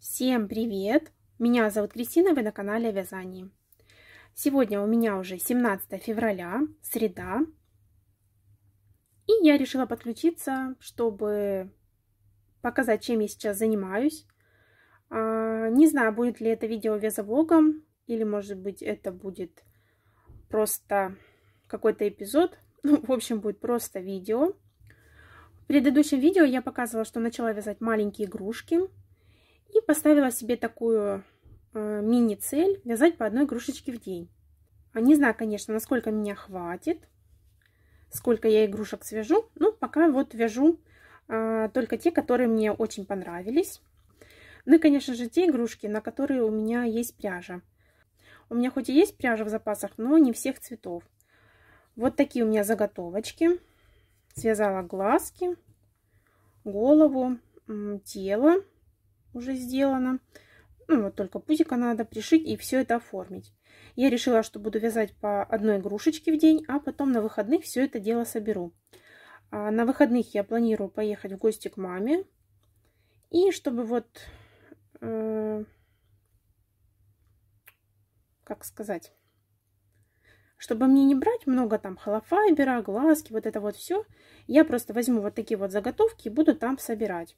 Всем привет! Меня зовут Кристина, вы на канале о вязании. Сегодня у меня уже 17 февраля, среда. И я решила подключиться, чтобы показать, чем я сейчас занимаюсь. А, не знаю, будет ли это видео вязовлогом, или, может быть, это будет просто какой-то эпизод. Ну, в общем, будет просто видео. В предыдущем видео я показывала, что начала вязать маленькие игрушки и поставила себе такую э, мини-цель вязать по одной игрушечке в день. А не знаю, конечно, насколько меня хватит, сколько я игрушек свяжу. Ну, пока вот вяжу э, только те, которые мне очень понравились. Ну и, конечно же, те игрушки, на которые у меня есть пряжа. У меня хоть и есть пряжа в запасах, но не всех цветов. Вот такие у меня заготовочки. Связала глазки, голову, тело уже сделано. Ну, вот только пузика надо пришить и все это оформить. Я решила, что буду вязать по одной игрушечке в день, а потом на выходных все это дело соберу. А на выходных я планирую поехать в гости к маме. И чтобы вот, э, как сказать, чтобы мне не брать много там холофайбера, глазки, вот это вот все, я просто возьму вот такие вот заготовки и буду там собирать.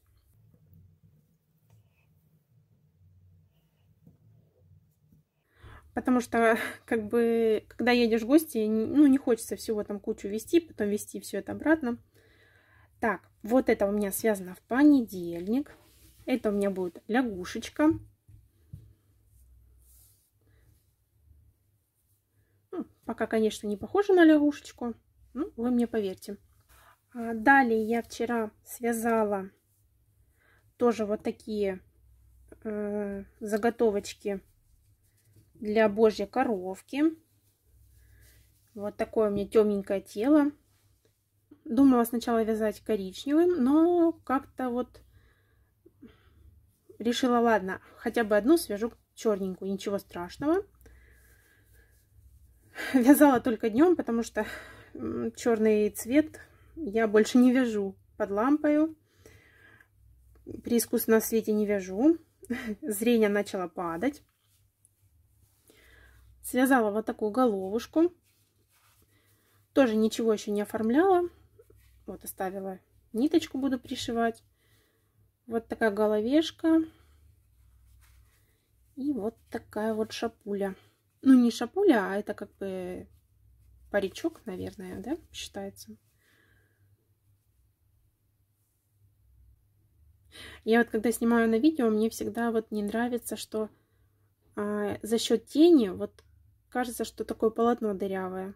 Потому что, как бы, когда едешь в гости, ну, не хочется всего там кучу вести, потом вести все это обратно. Так, вот это у меня связано в понедельник. Это у меня будет лягушечка. Ну, пока, конечно, не похоже на лягушечку. Ну, вы мне поверьте. А далее я вчера связала тоже вот такие э, заготовочки для божьей коровки. Вот такое у меня темненькое тело. Думала сначала вязать коричневым, но как-то вот решила, ладно, хотя бы одну свяжу черненькую, ничего страшного. Вязала только днем, потому что черный цвет я больше не вяжу под лампою. При искусственном свете не вяжу. Зрение начало падать. Связала вот такую головушку. Тоже ничего еще не оформляла. Вот оставила ниточку, буду пришивать. Вот такая головешка. И вот такая вот шапуля. Ну, не шапуля, а это как бы паричок, наверное, да, считается. Я вот когда снимаю на видео, мне всегда вот не нравится, что а, за счет тени вот Кажется, что такое полотно дырявое.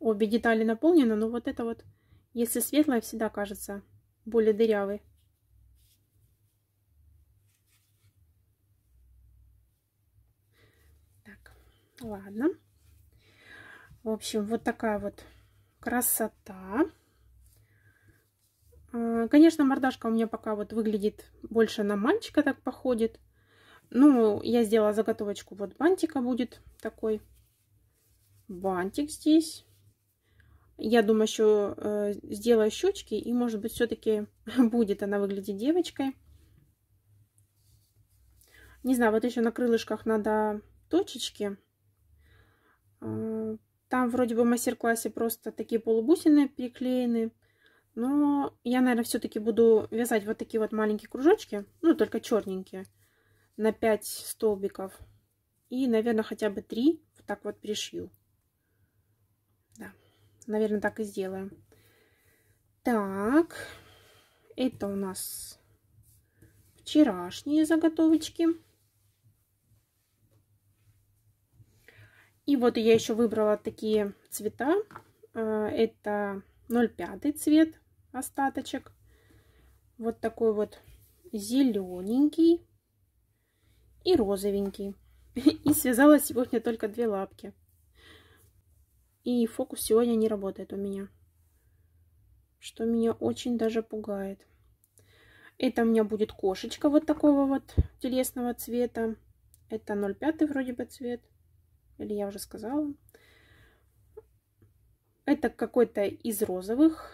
Обе детали наполнены, но вот это вот, если светлое, всегда кажется более дырявой. Так, ладно. В общем, вот такая вот красота. А, конечно, мордашка у меня пока вот выглядит больше на мальчика так походит. Ну, я сделала заготовочку, вот бантика будет такой. Бантик здесь. Я думаю, еще э, сделаю щечки, и, может быть, все-таки будет она выглядеть девочкой. Не знаю, вот еще на крылышках надо точечки а, там вроде бы в мастер-классе просто такие полубусины приклеены. Но я, наверное, все-таки буду вязать вот такие вот маленькие кружочки. Ну, только черненькие. На 5 столбиков. И, наверное, хотя бы 3 вот так вот пришью. Да, наверное, так и сделаем. Так, это у нас вчерашние заготовочки. И вот я еще выбрала такие цвета. А, это 0,5 цвет, остаточек. Вот такой вот зелененький и розовенький. И связала сегодня только две лапки. И фокус сегодня не работает у меня. Что меня очень даже пугает. Это у меня будет кошечка вот такого вот телесного цвета. Это 0,5 вроде бы цвет или я уже сказала. Это какой-то из розовых.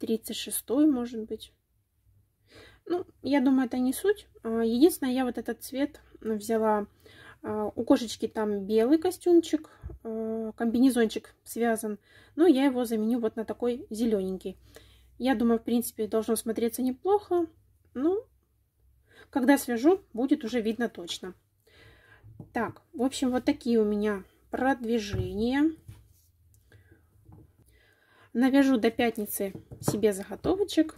36 может быть. Ну, я думаю, это не суть. А, единственное, я вот этот цвет взяла. А, у кошечки там белый костюмчик, а, комбинезончик связан. Но ну, я его заменю вот на такой зелененький. Я думаю, в принципе, должно смотреться неплохо. Ну, когда свяжу, будет уже видно точно. Так, в общем, вот такие у меня продвижения. Навяжу до пятницы себе заготовочек,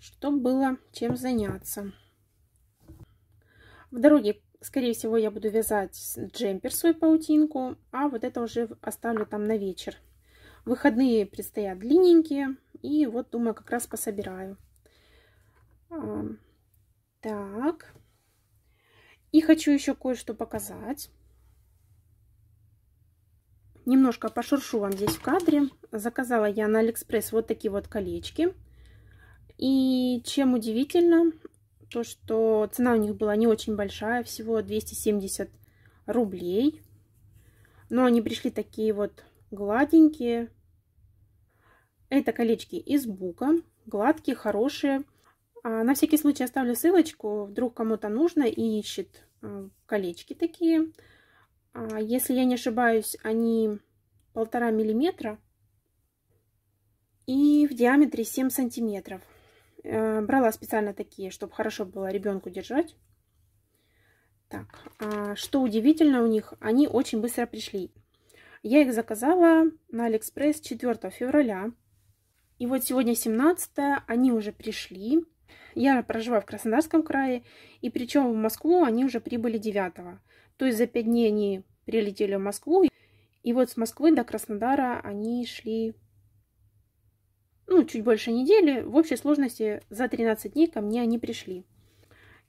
чтобы было чем заняться. В дороге, скорее всего, я буду вязать джемпер свою паутинку, а вот это уже оставлю там на вечер. Выходные предстоят длинненькие, и вот, думаю, как раз пособираю. Так... И хочу еще кое-что показать. Немножко пошуршу вам здесь в кадре. Заказала я на Алиэкспресс вот такие вот колечки. И чем удивительно, то что цена у них была не очень большая, всего 270 рублей. Но они пришли такие вот гладенькие. Это колечки из бука, гладкие, хорошие. А, на всякий случай оставлю ссылочку, вдруг кому-то нужно и ищет а, колечки такие. А, если я не ошибаюсь, они полтора миллиметра и в диаметре 7 сантиметров. Э, брала специально такие, чтобы хорошо было ребенку держать. Так, что удивительно у них, они очень быстро пришли. Я их заказала на Алиэкспресс 4 февраля. И вот сегодня 17 они уже пришли. Я проживаю в Краснодарском крае, и причем в Москву они уже прибыли 9 -го. То есть за 5 дней они прилетели в Москву, и вот с Москвы до Краснодара они шли, ну, чуть больше недели. В общей сложности за 13 дней ко мне они пришли.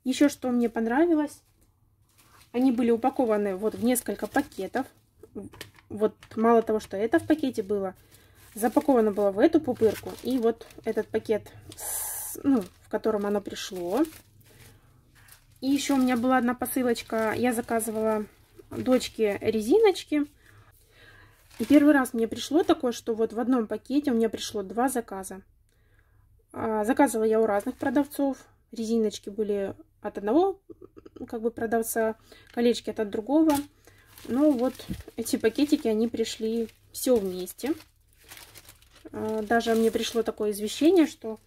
Еще что мне понравилось, они были упакованы вот в несколько пакетов. Вот мало того, что это в пакете было, запаковано было в эту пупырку. И вот этот пакет, с, ну, в котором оно пришло. И еще у меня была одна посылочка. Я заказывала дочке резиночки. И первый раз мне пришло такое, что вот в одном пакете у меня пришло два заказа. А, заказывала я у разных продавцов. Резиночки были от одного как бы продавца, колечки от, от другого. Ну вот эти пакетики, они пришли все вместе. А, даже мне пришло такое извещение, что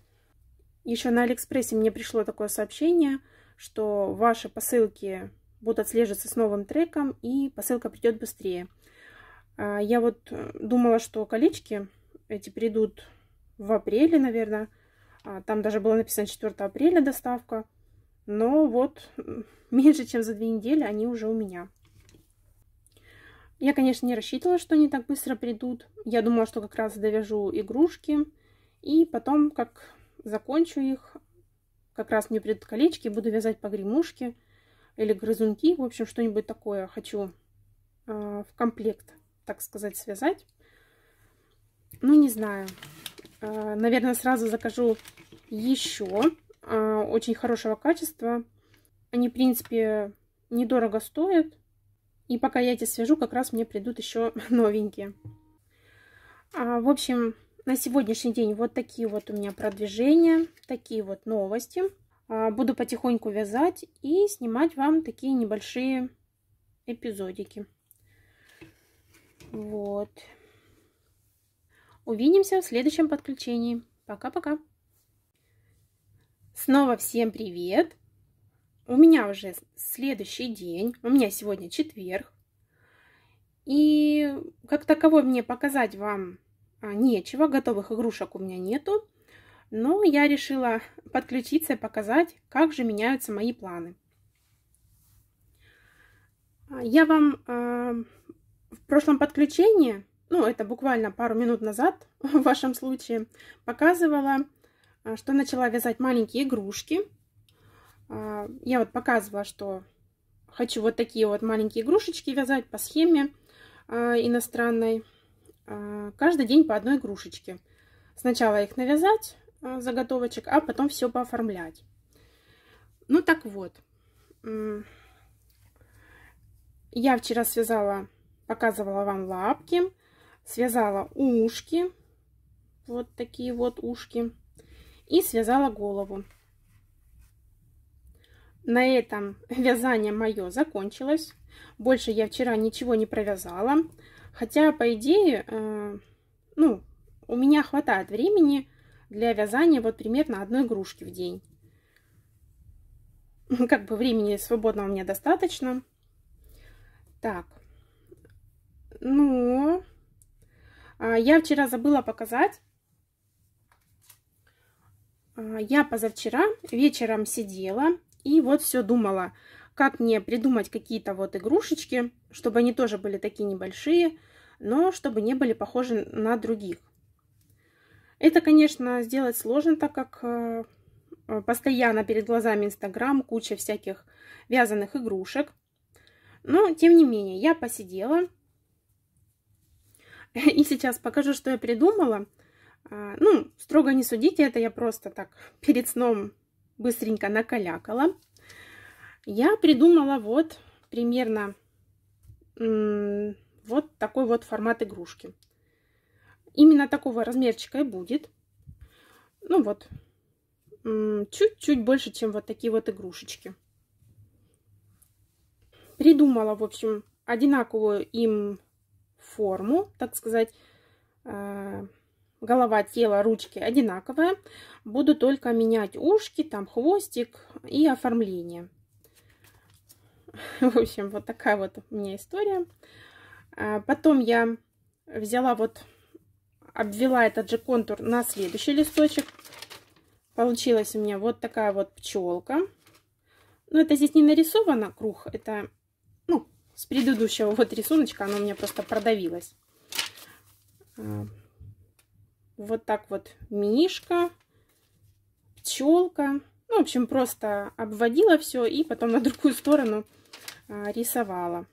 еще на Алиэкспрессе мне пришло такое сообщение, что ваши посылки будут отслеживаться с новым треком, и посылка придет быстрее. А, я вот э, думала, что колечки эти придут в апреле, наверное. А, там даже было написано 4 апреля доставка. Но вот меньше, чем за две недели они уже у меня. Я, конечно, не рассчитывала, что они так быстро придут. Я думала, что как раз довяжу игрушки. И потом, как закончу их. Как раз мне придут колечки, буду вязать погремушки или грызунки. В общем, что-нибудь такое хочу э, в комплект, так сказать, связать. Ну, не знаю. Э, наверное, сразу закажу еще э, очень хорошего качества. Они, в принципе, недорого стоят. И пока я эти свяжу, как раз мне придут еще новенькие. А, в общем, на сегодняшний день вот такие вот у меня продвижения, такие вот новости. А, буду потихоньку вязать и снимать вам такие небольшие эпизодики. Вот. Увидимся в следующем подключении. Пока-пока. Снова всем привет. У меня уже следующий день. У меня сегодня четверг. И как таковой мне показать вам а, нечего, готовых игрушек у меня нету. Но я решила подключиться и показать, как же меняются мои планы. А, я вам э, в прошлом подключении, ну это буквально пару минут назад в вашем случае, показывала, что начала вязать маленькие игрушки. я вот показывала, что хочу вот такие вот маленькие игрушечки вязать по схеме иностранной Э, каждый день по одной игрушечке. Сначала их навязать э, заготовочек, а потом все пооформлять. Ну так вот. Я вчера связала, показывала вам лапки, связала ушки, вот такие вот ушки, и связала голову. На этом вязание мое закончилось. Больше я вчера ничего не провязала. Хотя, по идее, э, ну, у меня хватает времени для вязания вот примерно одной игрушки в день. Ну, как бы времени свободного у меня достаточно. Так. Ну, а, я вчера забыла показать. А, я позавчера вечером сидела и вот все думала, как мне придумать какие-то вот игрушечки, чтобы они тоже были такие небольшие, но чтобы не были похожи на других. Это, конечно, сделать сложно, так как э, э, постоянно перед глазами Инстаграм, куча всяких вязаных игрушек. Но, тем не менее, я посидела. И сейчас покажу, что я придумала. А, ну, строго не судите, это я просто так перед сном быстренько накалякала я придумала вот примерно вот такой вот формат игрушки. Именно такого размерчика и будет. Ну вот, чуть-чуть больше, чем вот такие вот игрушечки. Придумала, в общем, одинаковую им форму, так сказать, э, голова, тело, ручки одинаковые. Буду только менять ушки, там хвостик и оформление. В общем, вот такая вот у меня история. А, потом я взяла вот, обвела этот же контур на следующий листочек. Получилась у меня вот такая вот пчелка. Но это здесь не нарисовано круг, это, ну, с предыдущего вот рисуночка она у меня просто продавилась. А, вот так вот мишка, пчелка. Ну, в общем, просто обводила все и потом на другую сторону а, рисовала.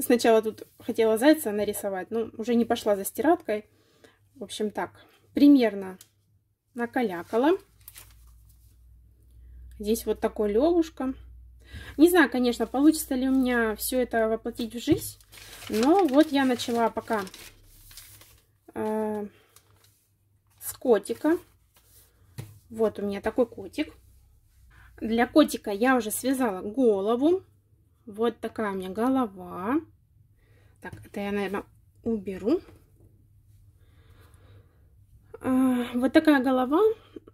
Сначала тут хотела зайца нарисовать, но уже не пошла за стираткой. В общем, так, примерно накалякала. Здесь вот такой левушка. Не знаю, конечно, получится ли у меня все это воплотить в жизнь, но вот я начала пока э, с котика. Вот у меня такой котик. Для котика я уже связала голову. Вот такая у меня голова. Так, это я, наверное, уберу. А, вот такая голова.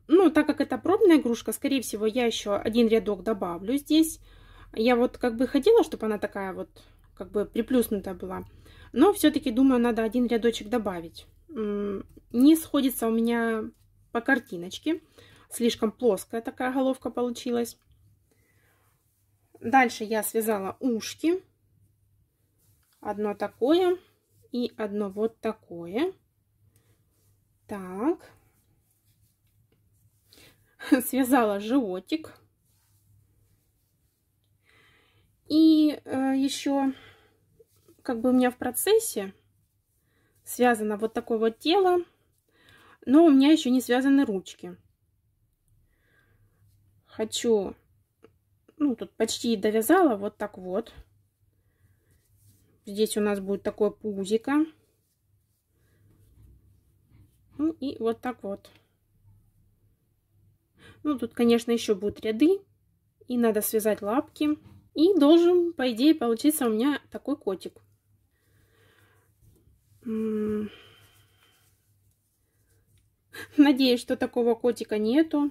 Ну, так как это пробная игрушка, скорее всего, я еще один рядок добавлю здесь. Я вот как бы хотела, чтобы она такая вот, как бы приплюснутая была. Но все-таки, думаю, надо один рядочек добавить. Не сходится у меня по картиночке. Слишком плоская такая головка получилась. Дальше я связала ушки. Одно такое и одно вот такое. Так. Связала животик. И э, еще как бы у меня в процессе связано вот такое вот тело но у меня еще не связаны ручки. Хочу, ну, тут почти довязала, вот так вот. Здесь у нас будет такое пузико. Ну и вот так вот. Ну, тут, конечно, еще будут ряды. И надо связать лапки. И должен, по идее, получиться у меня такой котик. М -м Надеюсь, что такого котика нету.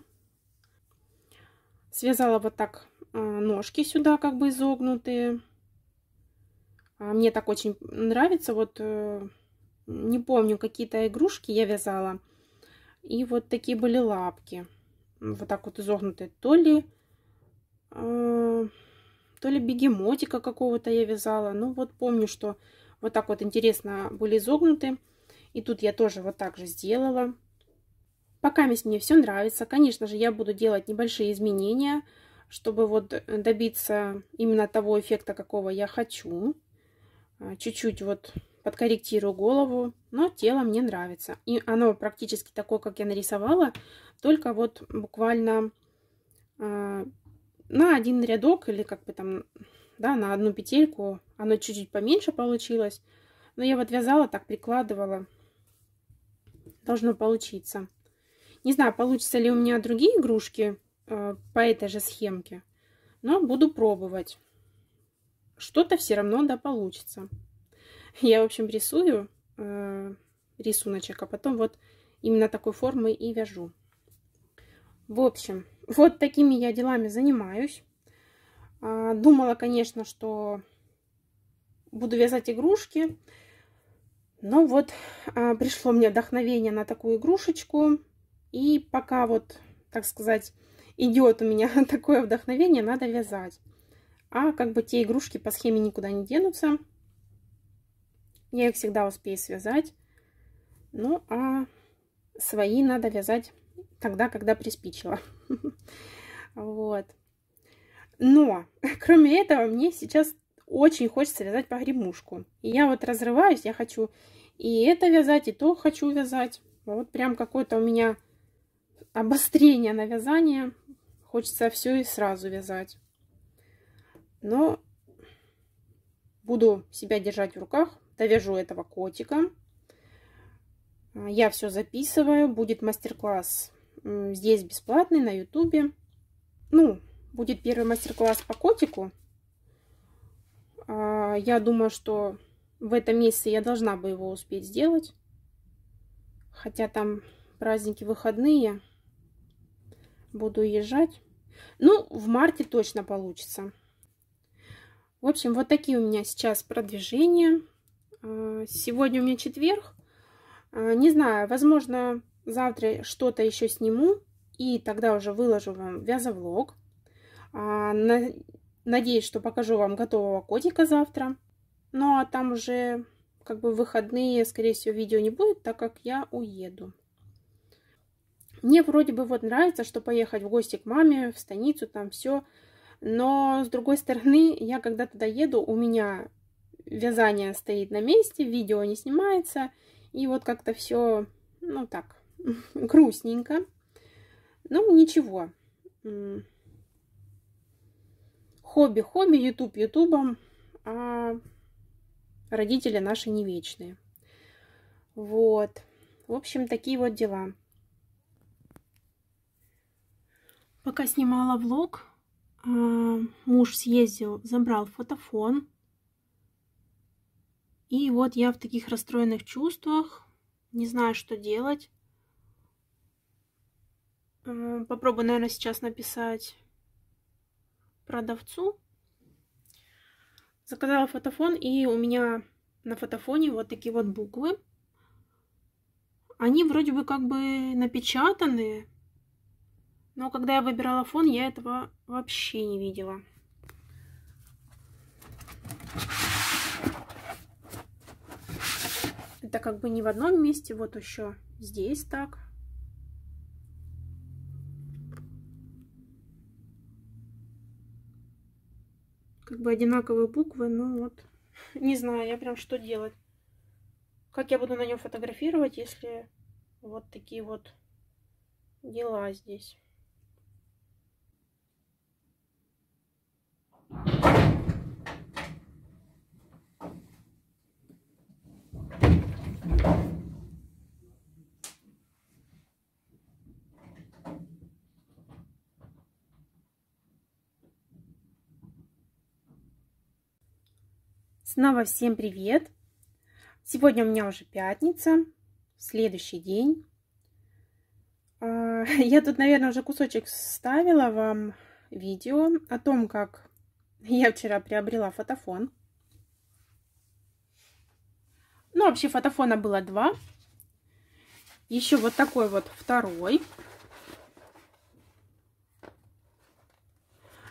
Связала вот так а, ножки сюда как бы изогнутые. А, мне так очень нравится. Вот э, не помню, какие-то игрушки я вязала. И вот такие были лапки. Вот так вот изогнутые. То ли, а, то ли бегемотика какого-то я вязала. Ну вот помню, что вот так вот интересно были изогнуты. И тут я тоже вот так же сделала. Пока мне все нравится. Конечно же, я буду делать небольшие изменения, чтобы вот э, добиться именно того эффекта, какого я хочу. А, чуть-чуть вот подкорректирую голову, но тело мне нравится. И оно практически такое, как я нарисовала, только вот буквально э, на один рядок или как бы там, да, на одну петельку. Оно чуть-чуть поменьше получилось, но я вот вязала так, прикладывала. Должно получиться. Не знаю, получится ли у меня другие игрушки э, по этой же схемке, но буду пробовать. Что-то все равно да получится. Я, в общем, рисую э, рисуночек, а потом вот именно такой формы и вяжу. В общем, вот такими я делами занимаюсь. Э, думала, конечно, что буду вязать игрушки. Но вот а, пришло мне вдохновение на такую игрушечку. И пока вот, так сказать, идет у меня такое вдохновение, надо вязать. А как бы те игрушки по схеме никуда не денутся. Я их всегда успею связать. Ну, а свои надо вязать тогда, когда приспичило. Вот. Но, кроме этого, мне сейчас очень хочется вязать погремушку. И я вот разрываюсь, я хочу и это вязать, и то хочу вязать. Вот прям какой-то у меня обострение на вязание. Хочется все и сразу вязать. Но буду себя держать в руках. Довяжу этого котика. Я все записываю. Будет мастер-класс здесь бесплатный на ютубе. Ну, будет первый мастер-класс по котику. А, я думаю, что в этом месяце я должна бы его успеть сделать. Хотя там праздники выходные буду уезжать. Ну, в марте точно получится. В общем, вот такие у меня сейчас продвижения. А, сегодня у меня четверг. А, не знаю, возможно, завтра что-то еще сниму. И тогда уже выложу вам вязовлог. А, надеюсь, что покажу вам готового котика завтра. Ну, а там уже как бы выходные, скорее всего, видео не будет, так как я уеду. Мне вроде бы вот нравится, что поехать в гости к маме, в станицу, там все. Но, с другой стороны, я когда туда еду, у меня вязание стоит на месте, видео не снимается, и вот как-то все, ну так, грустненько. Ну, ничего. Хобби, хобби, YouTube, ютубом, а родители наши не вечные. Вот. В общем, такие вот дела. Пока снимала влог, а, муж съездил, забрал фотофон. И вот я в таких расстроенных чувствах, не знаю, что делать. А, попробую, наверное, сейчас написать продавцу. Заказала фотофон, и у меня на фотофоне вот такие вот буквы. Они вроде бы как бы напечатанные, но когда я выбирала фон, я этого вообще не видела. Это как бы не в одном месте, вот еще здесь так. Как бы одинаковые буквы, но ну вот не знаю, я прям что делать. Как я буду на нем фотографировать, если вот такие вот дела здесь. Снова всем привет! Сегодня у меня уже пятница, следующий день. А, я тут, наверное, уже кусочек ставила вам видео о том, как я вчера приобрела фотофон. Ну, вообще фотофона было два. Еще вот такой вот второй.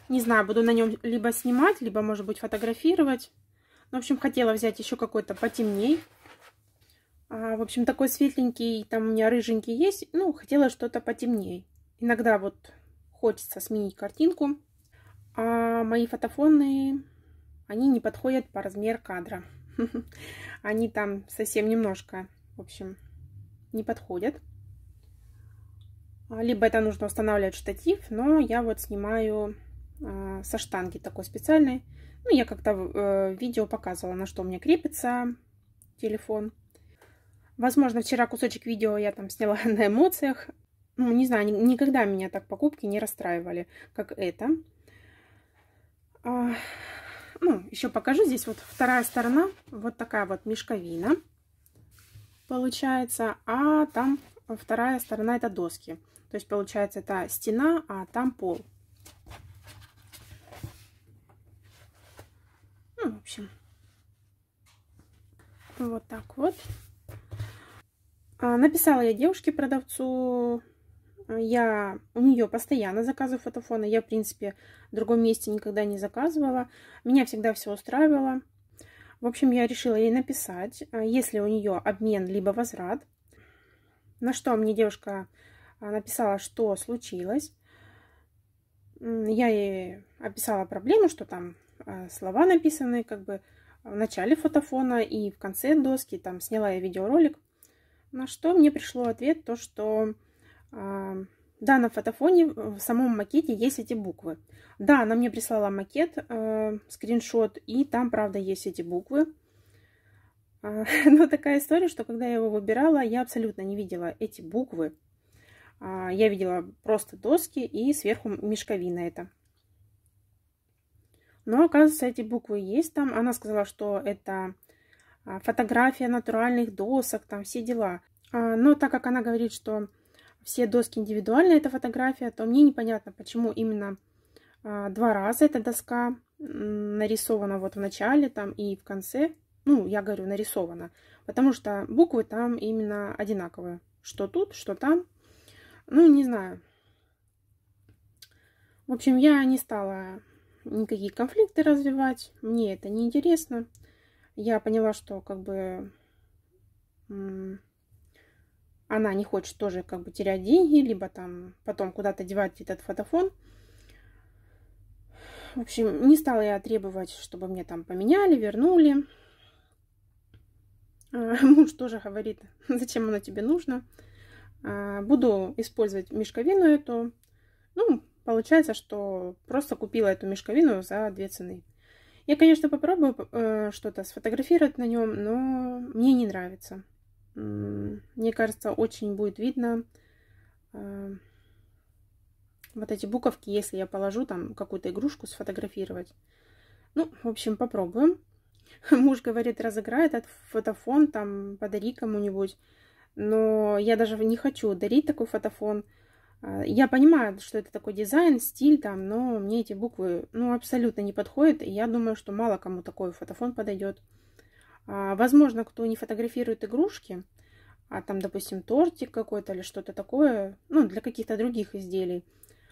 Не знаю, буду на нем либо снимать, либо, может быть, фотографировать. Ну, в общем, хотела взять еще какой-то потемней. А, в общем, такой светленький, там у меня рыженький есть. Ну, хотела что-то потемней. Иногда вот хочется сменить картинку. А мои фотофоны, они не подходят по размер кадра. Они там совсем немножко, в общем, не подходят. А, либо это нужно устанавливать штатив, но я вот снимаю а, со штанги такой специальной. Ну, я как-то в э, видео показывала, на что у меня крепится телефон. Возможно, вчера кусочек видео я там сняла на эмоциях. Ну, не знаю, никогда меня так покупки не расстраивали, как это. А, ну, еще покажу. Здесь вот вторая сторона. Вот такая вот мешковина получается. А там вторая сторона это доски. То есть, получается, это стена, а там пол. Ну, в общем, вот так вот. А, написала я девушке-продавцу, я у нее постоянно заказываю фотофоны, я, в принципе, в другом месте никогда не заказывала, меня всегда все устраивало. В общем, я решила ей написать, а, если у нее обмен либо возврат. На что мне девушка а, написала, что случилось. Я ей описала проблему, что там Э, слова написаны как бы в начале фотофона и в конце доски. Там сняла я видеоролик, на что мне пришло ответ, то что э, да, на фотофоне в самом макете есть эти буквы. Да, она мне прислала макет, э, скриншот, и там, правда, есть эти буквы. А, но такая история, что когда я его выбирала, я абсолютно не видела эти буквы. А, я видела просто доски и сверху мешковина это. Но, оказывается, эти буквы есть там. Она сказала, что это а, фотография натуральных досок, там все дела. А, но так как она говорит, что все доски индивидуальные, это фотография, то мне непонятно, почему именно а, два раза эта доска нарисована вот в начале там и в конце. Ну, я говорю, нарисована, потому что буквы там именно одинаковые. Что тут, что там. Ну, не знаю. В общем, я не стала никакие конфликты развивать. Мне это не интересно. Я поняла, что как бы она не хочет тоже как бы терять деньги, либо там потом куда-то девать этот фотофон. В общем, не стала я требовать, чтобы мне там поменяли, вернули. А, муж тоже говорит, зачем она тебе нужно. А, Буду использовать мешковину эту. Ну, Получается, что просто купила эту мешковину за две цены. Я, конечно, попробую э, что-то сфотографировать на нем, но мне не нравится. Мне кажется, очень будет видно э, вот эти буковки, если я положу там какую-то игрушку сфотографировать. Ну, в общем, попробуем. Муж говорит, разыграй этот фотофон, там, подари кому-нибудь. Но я даже не хочу дарить такой фотофон, а, я понимаю, что это такой дизайн, стиль там, но мне эти буквы ну, абсолютно не подходят. И я думаю, что мало кому такой фотофон подойдет. А, возможно, кто не фотографирует игрушки, а там, допустим, тортик какой-то или что-то такое, ну, для каких-то других изделий.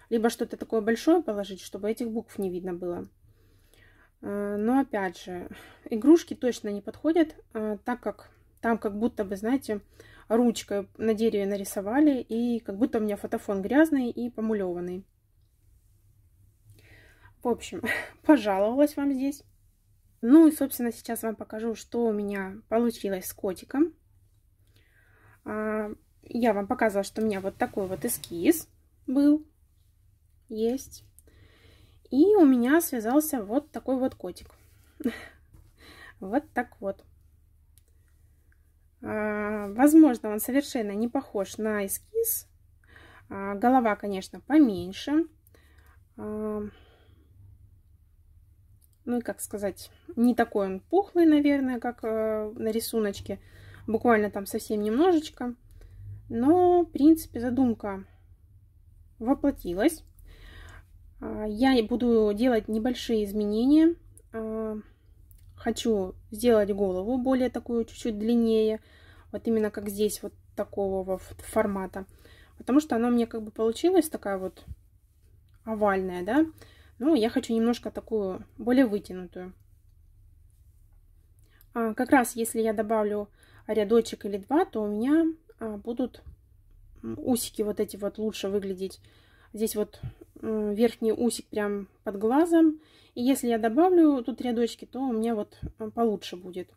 Либо что-то такое большое положить, чтобы этих букв не видно было. А, но опять же, игрушки точно не подходят, так как там как будто бы, знаете, ручкой на дереве нарисовали, и как будто у меня фотофон грязный и помулеванный. В общем, пожаловалась вам здесь. Ну и, собственно, сейчас вам покажу, что у меня получилось с котиком. А, я вам показывала, что у меня вот такой вот эскиз был, есть. И у меня связался вот такой вот котик. Вот так вот. А, возможно, он совершенно не похож на эскиз. А, голова, конечно, поменьше. А, ну и как сказать, не такой он пухлый, наверное, как э, на рисуночке. Буквально там совсем немножечко. Но, в принципе, задумка воплотилась. Я буду делать небольшие изменения хочу сделать голову более такую чуть-чуть длиннее. Вот именно как здесь, вот такого формата. Потому что она у меня как бы получилась такая вот овальная, да. Ну, я хочу немножко такую более вытянутую. А как раз если я добавлю рядочек или два, то у меня а, будут усики вот эти вот лучше выглядеть. Здесь вот верхний усик прям под глазом. И если я добавлю тут рядочки, то у меня вот э, получше будет.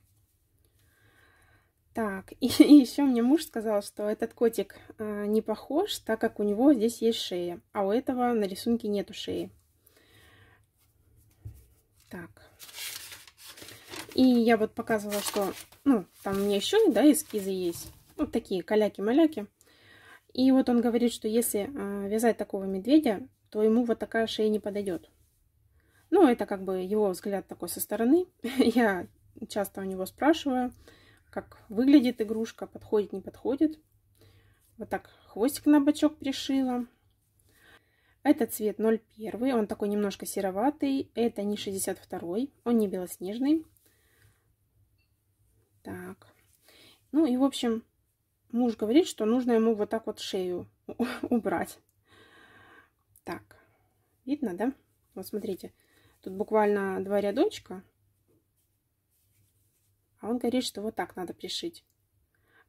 Так, и, и еще мне муж сказал, что этот котик э, не похож, так как у него здесь есть шея, а у этого на рисунке нету шеи. Так. И я вот показывала, что, ну, там у меня еще, да, эскизы есть. Вот такие, каляки-маляки. И вот он говорит, что если э, вязать такого медведя, то ему вот такая шея не подойдет. Ну, это как бы его взгляд такой со стороны. Я часто у него спрашиваю, как выглядит игрушка, подходит, не подходит. Вот так хвостик на бочок пришила. Это цвет 01, он такой немножко сероватый. Это не 62, он не белоснежный. Так. Ну и, в общем, муж говорит, что нужно ему вот так вот шею убрать. Так, видно, да? Вот смотрите, тут буквально два рядочка. А он говорит, что вот так надо пришить.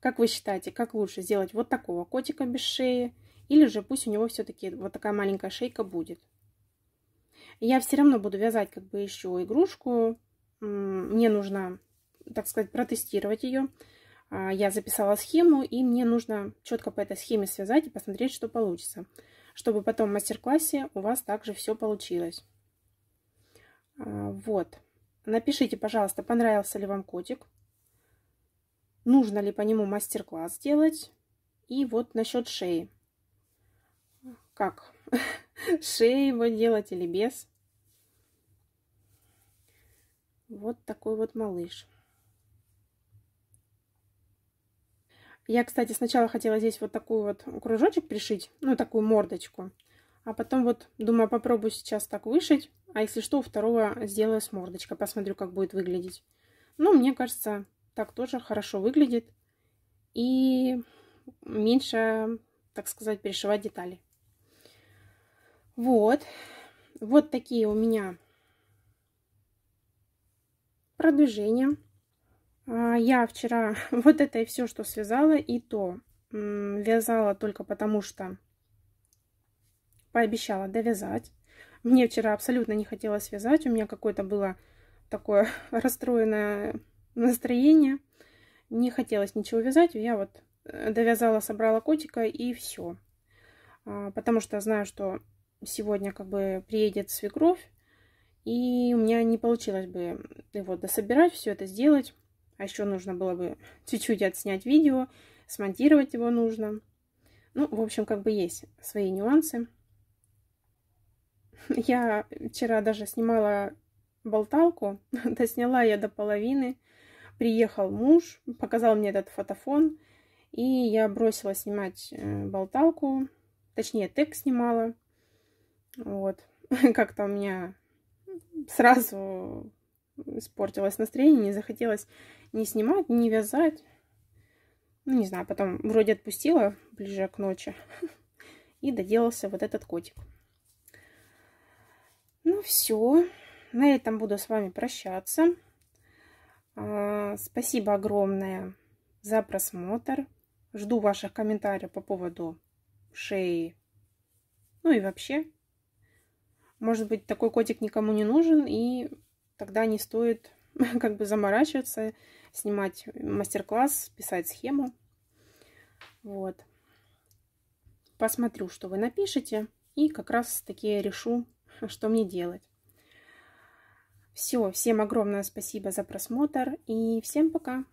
Как вы считаете, как лучше сделать вот такого котика без шеи? Или же пусть у него все-таки вот такая маленькая шейка будет? Я все равно буду вязать как бы еще игрушку. Мне нужно, так сказать, протестировать ее. А, я записала схему, и мне нужно четко по этой схеме связать и посмотреть, что получится чтобы потом в мастер-классе у вас также все получилось. А, вот. Напишите, пожалуйста, понравился ли вам котик, нужно ли по нему мастер-класс делать. И вот насчет шеи. Как? Шеи его делать или без? Вот такой вот малыш. Я, кстати, сначала хотела здесь вот такой вот кружочек пришить, ну, такую мордочку. А потом вот, думаю, попробую сейчас так вышить. А если что, у второго сделаю с мордочкой. Посмотрю, как будет выглядеть. Ну, мне кажется, так тоже хорошо выглядит. И меньше, так сказать, перешивать детали. Вот. Вот такие у меня продвижения. А, я вчера вот это и все, что связала, и то вязала только потому, что пообещала довязать. Мне вчера абсолютно не хотелось вязать, у меня какое-то было такое расстроенное настроение. Не хотелось ничего вязать, я вот э, довязала, собрала котика и все. А, потому что знаю, что сегодня как бы приедет свекровь, и у меня не получилось бы его дособирать, все это сделать. А еще нужно было бы чуть-чуть отснять видео, смонтировать его нужно. Ну, в общем, как бы есть свои нюансы. Я вчера даже снимала болталку, досняла я до половины. Приехал муж, показал мне этот фотофон, и я бросила снимать э, болталку, точнее, тег снимала. Вот, как-то у меня сразу испортилось настроение, не захотелось ни снимать, ни вязать. Ну, не знаю, потом вроде отпустила ближе к ночи. И доделался вот этот котик. Ну, все. На этом буду с вами прощаться. А, спасибо огромное за просмотр. Жду ваших комментариев по поводу шеи. Ну и вообще. Может быть, такой котик никому не нужен и тогда не стоит как бы заморачиваться, снимать мастер-класс, писать схему. Вот. Посмотрю, что вы напишете, и как раз таки решу, что мне делать. Все, всем огромное спасибо за просмотр и всем пока!